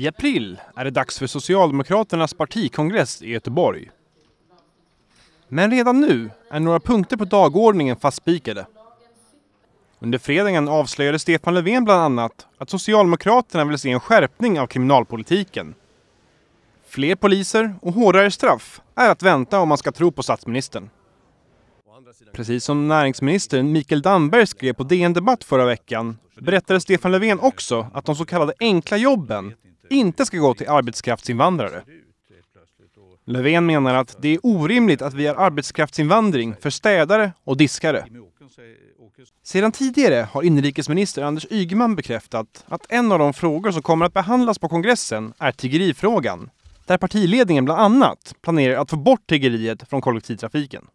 I april är det dags för Socialdemokraternas partikongress i Göteborg. Men redan nu är några punkter på dagordningen fastspikade. Under fredagen avslöjade Stefan Löfven bland annat att Socialdemokraterna vill se en skärpning av kriminalpolitiken. Fler poliser och hårdare straff är att vänta om man ska tro på statsministern. Precis som näringsministern Mikael Damberg skrev på DN Debatt förra veckan berättade Stefan Löfven också att de så kallade enkla jobben inte ska gå till arbetskraftsinvandrare. Löfven menar att det är orimligt att vi har arbetskraftsinvandring för städare och diskare. Sedan tidigare har inrikesminister Anders Ygeman bekräftat att en av de frågor som kommer att behandlas på kongressen är tiggerifrågan, där partiledningen bland annat planerar att få bort tiggeriet från kollektivtrafiken.